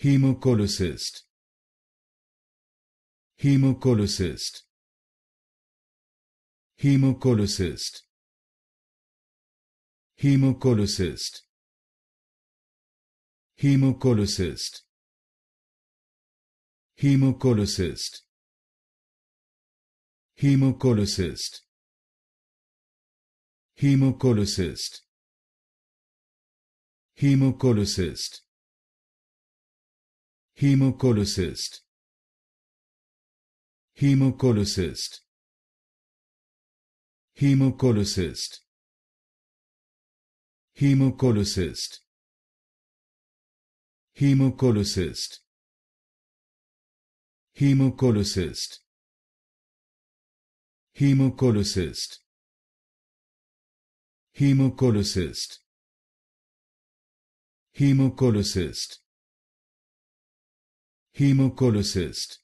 Hemocolycist Hemocolycist Hemocolycist Hemocolycist Hemocolycist Hemocolycist Hemocolycist Hemocolycist Hemocolycist Hemocolycist Hemocolycist Hemocolycist Hemocolycist Hemocolycist Hemocolycist Hemocolycist Hemocolycist Hemocolycist hemocolycist